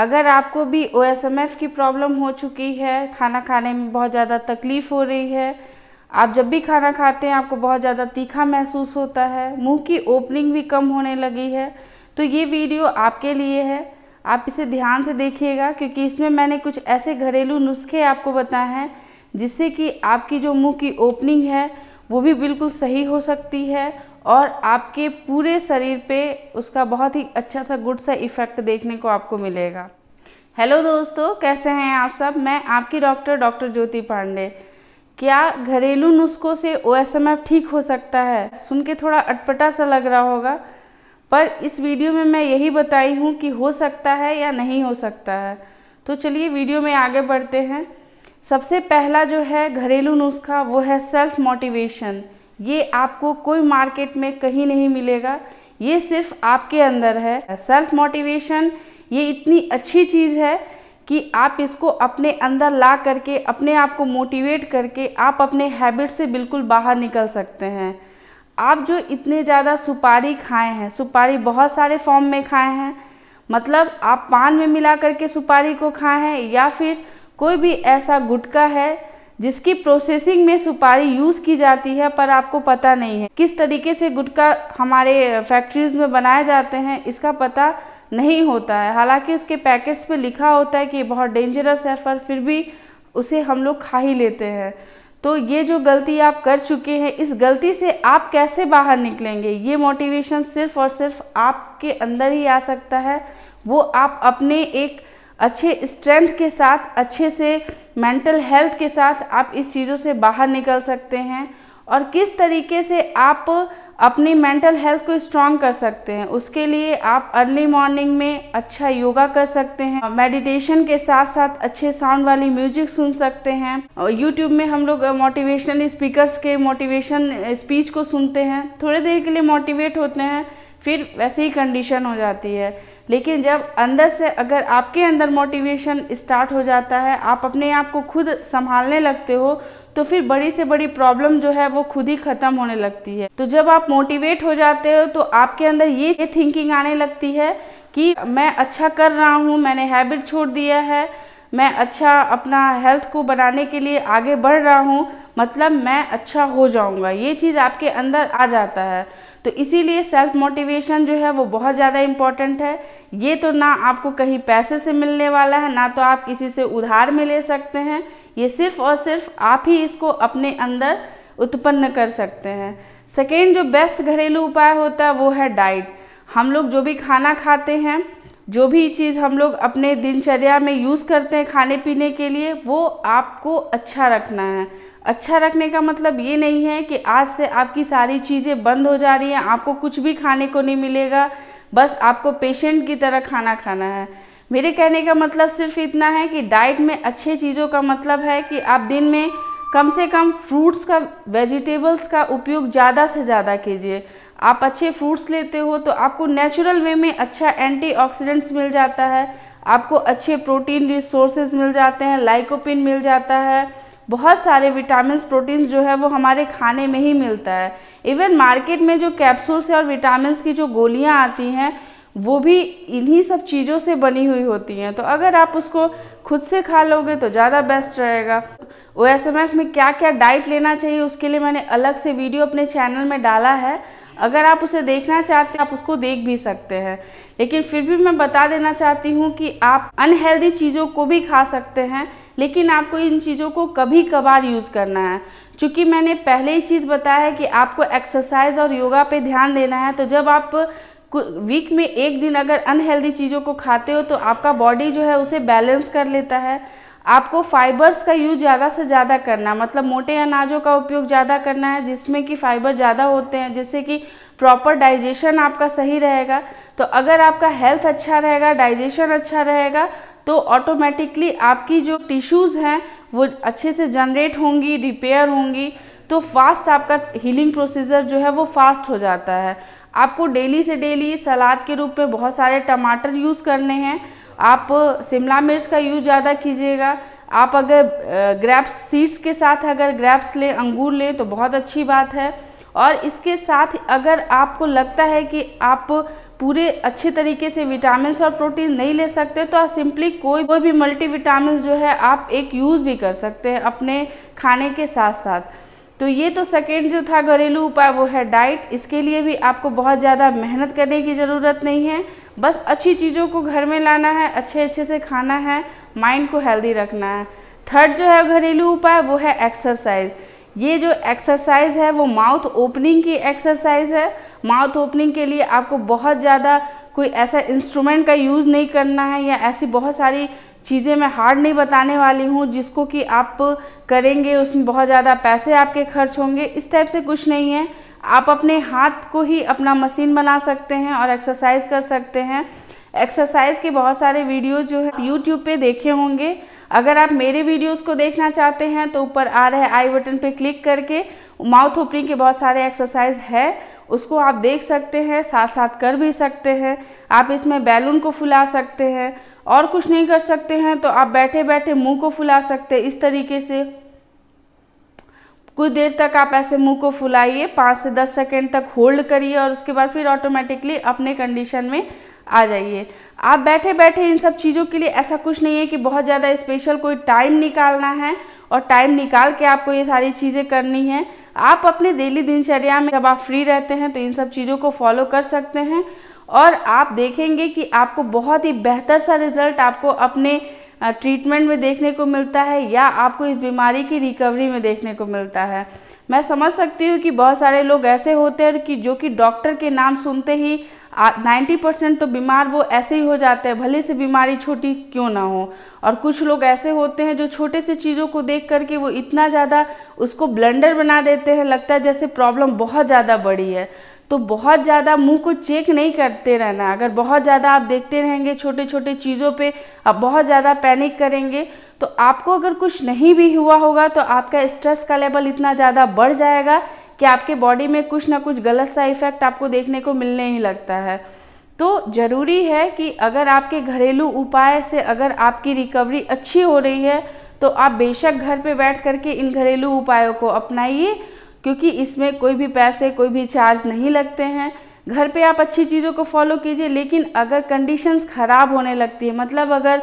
अगर आपको भी ओ की प्रॉब्लम हो चुकी है खाना खाने में बहुत ज़्यादा तकलीफ़ हो रही है आप जब भी खाना खाते हैं आपको बहुत ज़्यादा तीखा महसूस होता है मुंह की ओपनिंग भी कम होने लगी है तो ये वीडियो आपके लिए है आप इसे ध्यान से देखिएगा क्योंकि इसमें मैंने कुछ ऐसे घरेलू नुस्खे आपको बताए हैं जिससे कि आपकी जो मुँह की ओपनिंग है वो भी बिल्कुल सही हो सकती है और आपके पूरे शरीर पे उसका बहुत ही अच्छा सा गुड सा इफ़ेक्ट देखने को आपको मिलेगा हेलो दोस्तों कैसे हैं आप सब मैं आपकी डॉक्टर डॉक्टर ज्योति पांडे क्या घरेलू नुस्खों से ओ ठीक हो सकता है सुन के थोड़ा अटपटा सा लग रहा होगा पर इस वीडियो में मैं यही बताई हूँ कि हो सकता है या नहीं हो सकता है तो चलिए वीडियो में आगे बढ़ते हैं सबसे पहला जो है घरेलू नुस्खा वो है सेल्फ मोटिवेशन ये आपको कोई मार्केट में कहीं नहीं मिलेगा ये सिर्फ आपके अंदर है सेल्फ मोटिवेशन ये इतनी अच्छी चीज़ है कि आप इसको अपने अंदर ला करके अपने आप को मोटिवेट करके आप अपने हैबिट से बिल्कुल बाहर निकल सकते हैं आप जो इतने ज़्यादा सुपारी खाए हैं सुपारी बहुत सारे फॉर्म में खाए हैं मतलब आप पान में मिला करके सुपारी को खाए हैं या फिर कोई भी ऐसा गुटका है जिसकी प्रोसेसिंग में सुपारी यूज़ की जाती है पर आपको पता नहीं है किस तरीके से गुटखा हमारे फैक्ट्रीज़ में बनाए जाते हैं इसका पता नहीं होता है हालांकि उसके पैकेट्स पे लिखा होता है कि बहुत डेंजरस है पर फिर भी उसे हम लोग खा ही लेते हैं तो ये जो गलती आप कर चुके हैं इस गलती से आप कैसे बाहर निकलेंगे ये मोटिवेशन सिर्फ और सिर्फ आपके अंदर ही आ सकता है वो आप अपने एक अच्छे स्ट्रेंथ के साथ अच्छे से मेंटल हेल्थ के साथ आप इस चीज़ों से बाहर निकल सकते हैं और किस तरीके से आप अपनी मेंटल हेल्थ को स्ट्रांग कर सकते हैं उसके लिए आप अर्ली मॉर्निंग में अच्छा योगा कर सकते हैं मेडिटेशन के साथ साथ अच्छे साउंड वाली म्यूजिक सुन सकते हैं यूट्यूब में हम लोग मोटिवेशनल स्पीकर्स के मोटिवेशन स्पीच eh, को सुनते हैं थोड़ी देर के लिए मोटिवेट होते हैं फिर वैसे ही कंडीशन हो जाती है लेकिन जब अंदर से अगर आपके अंदर मोटिवेशन स्टार्ट हो जाता है आप अपने आप को खुद संभालने लगते हो तो फिर बड़ी से बड़ी प्रॉब्लम जो है वो खुद ही ख़त्म होने लगती है तो जब आप मोटिवेट हो जाते हो तो आपके अंदर ये थिंकिंग आने लगती है कि मैं अच्छा कर रहा हूँ मैंने हैबिट छोड़ दिया है मैं अच्छा अपना हेल्थ को बनाने के लिए आगे बढ़ रहा हूँ मतलब मैं अच्छा हो जाऊँगा ये चीज़ आपके अंदर आ जाता है तो इसीलिए सेल्फ मोटिवेशन जो है वो बहुत ज़्यादा इम्पॉर्टेंट है ये तो ना आपको कहीं पैसे से मिलने वाला है ना तो आप किसी से उधार में ले सकते हैं ये सिर्फ और सिर्फ आप ही इसको अपने अंदर उत्पन्न कर सकते हैं सेकेंड जो बेस्ट घरेलू उपाय होता है वो है डाइट हम लोग जो भी खाना खाते हैं जो भी चीज़ हम लोग अपने दिनचर्या में यूज़ करते हैं खाने पीने के लिए वो आपको अच्छा रखना है अच्छा रखने का मतलब ये नहीं है कि आज से आपकी सारी चीज़ें बंद हो जा रही हैं आपको कुछ भी खाने को नहीं मिलेगा बस आपको पेशेंट की तरह खाना खाना है मेरे कहने का मतलब सिर्फ इतना है कि डाइट में अच्छे चीज़ों का मतलब है कि आप दिन में कम से कम फ्रूट्स का वेजिटेबल्स का उपयोग ज़्यादा से ज़्यादा कीजिए आप अच्छे फ्रूट्स लेते हो तो आपको नेचुरल वे में अच्छा एंटीऑक्सीडेंट्स मिल जाता है आपको अच्छे प्रोटीन रिसोर्सेज मिल जाते हैं लाइकोपिन मिल जाता है बहुत सारे विटामिन प्रोटीन्स जो है वो हमारे खाने में ही मिलता है इवन मार्केट में जो कैप्सूल्स और विटामिन की जो गोलियाँ आती हैं वो भी इन्हीं सब चीज़ों से बनी हुई होती हैं तो अगर आप उसको खुद से खा लोगे तो ज़्यादा बेस्ट रहेगा ओ में क्या क्या डाइट लेना चाहिए उसके लिए मैंने अलग से वीडियो अपने चैनल में डाला है अगर आप उसे देखना चाहते हैं आप उसको देख भी सकते हैं लेकिन फिर भी मैं बता देना चाहती हूँ कि आप अनहेल्दी चीज़ों को भी खा सकते हैं लेकिन आपको इन चीज़ों को कभी कभार यूज़ करना है क्योंकि मैंने पहले ही चीज़ बताया है कि आपको एक्सरसाइज और योगा पे ध्यान देना है तो जब आप वीक में एक दिन अगर अनहेल्दी चीज़ों को खाते हो तो आपका बॉडी जो है उसे बैलेंस कर लेता है आपको फाइबर्स का यूज ज़्यादा से ज़्यादा करना मतलब मोटे अनाजों का उपयोग ज़्यादा करना है जिसमें कि फाइबर ज़्यादा होते हैं जिससे कि प्रॉपर डाइजेशन आपका सही रहेगा तो अगर आपका हेल्थ अच्छा रहेगा डाइजेशन अच्छा रहेगा तो ऑटोमेटिकली आपकी जो टिश्यूज़ हैं वो अच्छे से जनरेट होंगी रिपेयर होंगी तो फास्ट आपका हीलिंग प्रोसीजर जो है वो फास्ट हो जाता है आपको डेली से डेली सलाद के रूप में बहुत सारे टमाटर यूज़ करने हैं आप शिमला मिर्च का यूज ज़्यादा कीजिएगा आप अगर ग्रैप्स सीड्स के साथ अगर ग्रैप्स लें अंगूर लें तो बहुत अच्छी बात है और इसके साथ अगर आपको लगता है कि आप पूरे अच्छे तरीके से विटामिन और प्रोटीन नहीं ले सकते तो आप सिंपली कोई कोई भी मल्टी विटामिन जो है आप एक यूज़ भी कर सकते हैं अपने खाने के साथ साथ तो ये तो सेकेंड जो था घरेलू उपाय वो है डाइट इसके लिए भी आपको बहुत ज़्यादा मेहनत करने की ज़रूरत नहीं है बस अच्छी चीज़ों को घर में लाना है अच्छे अच्छे से खाना है माइंड को हेल्दी रखना है थर्ड जो है घरेलू उपाय वो है एक्सरसाइज ये जो एक्सरसाइज है वो माउथ ओपनिंग की एक्सरसाइज है माउथ ओपनिंग के लिए आपको बहुत ज़्यादा कोई ऐसा इंस्ट्रूमेंट का यूज़ नहीं करना है या ऐसी बहुत सारी चीज़ें मैं हार्ड नहीं बताने वाली हूँ जिसको कि आप करेंगे उसमें बहुत ज़्यादा पैसे आपके खर्च होंगे इस टाइप से कुछ नहीं है आप अपने हाथ को ही अपना मशीन बना सकते हैं और एक्सरसाइज कर सकते हैं एक्सरसाइज के बहुत सारे वीडियो जो है यूट्यूब पे देखे होंगे अगर आप मेरे वीडियोस को देखना चाहते हैं तो ऊपर आ रहे आई बटन पे क्लिक करके माउथ ओपनिंग के बहुत सारे एक्सरसाइज है उसको आप देख सकते हैं साथ साथ कर भी सकते हैं आप इसमें बैलून को फुला सकते हैं और कुछ नहीं कर सकते हैं तो आप बैठे बैठे मुंह को फुला सकते हैं इस तरीके से कुछ देर तक आप ऐसे मुंह को फुलाइए पाँच से दस सेकेंड तक होल्ड करिए और उसके बाद फिर ऑटोमेटिकली अपने कंडीशन में आ जाइए आप बैठे बैठे इन सब चीज़ों के लिए ऐसा कुछ नहीं है कि बहुत ज़्यादा स्पेशल कोई टाइम निकालना है और टाइम निकाल के आपको ये सारी चीज़ें करनी है आप अपने डेली दिनचर्या में जब आप फ्री रहते हैं तो इन सब चीज़ों को फॉलो कर सकते हैं और आप देखेंगे कि आपको बहुत ही बेहतर सा रिजल्ट आपको अपने ट्रीटमेंट में देखने को मिलता है या आपको इस बीमारी की रिकवरी में देखने को मिलता है मैं समझ सकती हूँ कि बहुत सारे लोग ऐसे होते हैं कि जो कि डॉक्टर के नाम सुनते ही नाइन्टी परसेंट तो बीमार वो ऐसे ही हो जाते हैं भले से बीमारी छोटी क्यों ना हो और कुछ लोग ऐसे होते हैं जो छोटे से चीज़ों को देख करके वो इतना ज़्यादा उसको ब्लंडर बना देते हैं लगता है जैसे प्रॉब्लम बहुत ज़्यादा बड़ी है तो बहुत ज़्यादा मुंह को चेक नहीं करते रहना अगर बहुत ज़्यादा आप देखते रहेंगे छोटे छोटे चीज़ों पे आप बहुत ज़्यादा पैनिक करेंगे तो आपको अगर कुछ नहीं भी हुआ होगा तो आपका स्ट्रेस का लेवल इतना ज़्यादा बढ़ जाएगा कि आपके बॉडी में कुछ ना कुछ गलत सा इफ़ेक्ट आपको देखने को मिलने ही लगता है तो ज़रूरी है कि अगर आपके घरेलू उपाय से अगर आपकी रिकवरी अच्छी हो रही है तो आप बेशक घर पे बैठ करके इन घरेलू उपायों को अपनाइए क्योंकि इसमें कोई भी पैसे कोई भी चार्ज नहीं लगते हैं घर पे आप अच्छी चीज़ों को फॉलो कीजिए लेकिन अगर कंडीशंस ख़राब होने लगती है मतलब अगर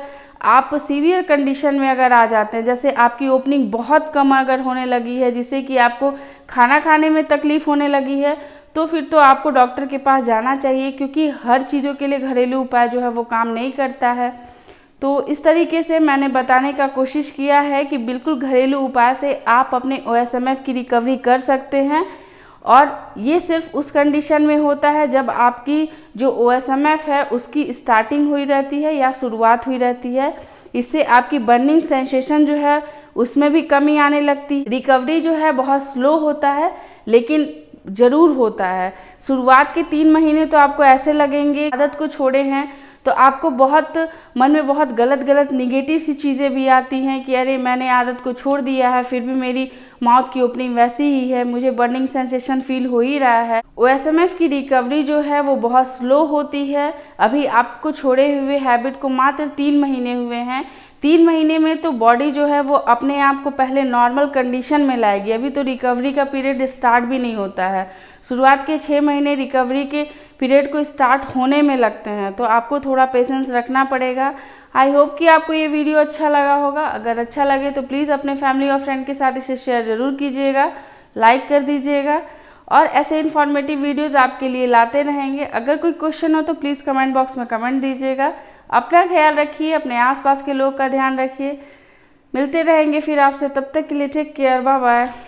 आप सीवियर कंडीशन में अगर आ जाते हैं जैसे आपकी ओपनिंग बहुत कम अगर होने लगी है जिससे कि आपको खाना खाने में तकलीफ़ होने लगी है तो फिर तो आपको डॉक्टर के पास जाना चाहिए क्योंकि हर चीज़ों के लिए घरेलू उपाय जो है वो काम नहीं करता है तो इस तरीके से मैंने बताने का कोशिश किया है कि बिल्कुल घरेलू उपाय से आप अपने ओ की रिकवरी कर सकते हैं और ये सिर्फ उस कंडीशन में होता है जब आपकी जो ओ है उसकी स्टार्टिंग हुई रहती है या शुरुआत हुई रहती है इससे आपकी बर्निंग सेंसेशन जो है उसमें भी कमी आने लगती रिकवरी जो है बहुत स्लो होता है लेकिन ज़रूर होता है शुरुआत के तीन महीने तो आपको ऐसे लगेंगे आदत को छोड़े हैं तो आपको बहुत मन में बहुत गलत गलत निगेटिव सी चीज़ें भी आती हैं कि अरे मैंने आदत को छोड़ दिया है फिर भी मेरी माउथ की ओपनिंग वैसी ही है मुझे बर्निंग सेंसेशन फील हो ही रहा है ओ की रिकवरी जो है वो बहुत स्लो होती है अभी आपको छोड़े हुए हैबिट को मात्र तीन महीने हुए हैं तीन महीने में तो बॉडी जो है वो अपने आप को पहले नॉर्मल कंडीशन में लाएगी अभी तो रिकवरी का पीरियड स्टार्ट भी नहीं होता है शुरुआत के छः महीने रिकवरी के पीरियड को स्टार्ट होने में लगते हैं तो आपको थोड़ा पेशेंस रखना पड़ेगा आई होप कि आपको ये वीडियो अच्छा लगा होगा अगर अच्छा लगे तो प्लीज़ अपने फैमिली और फ्रेंड के साथ इसे शेयर ज़रूर कीजिएगा लाइक कर दीजिएगा और ऐसे इन्फॉर्मेटिव वीडियोज़ आपके लिए लाते रहेंगे अगर कोई क्वेश्चन हो तो प्लीज़ कमेंट बॉक्स में कमेंट दीजिएगा अपना ख्याल रखिए अपने आसपास के लोग का ध्यान रखिए मिलते रहेंगे फिर आपसे तब तक के लिए टेक केयर बाय बाय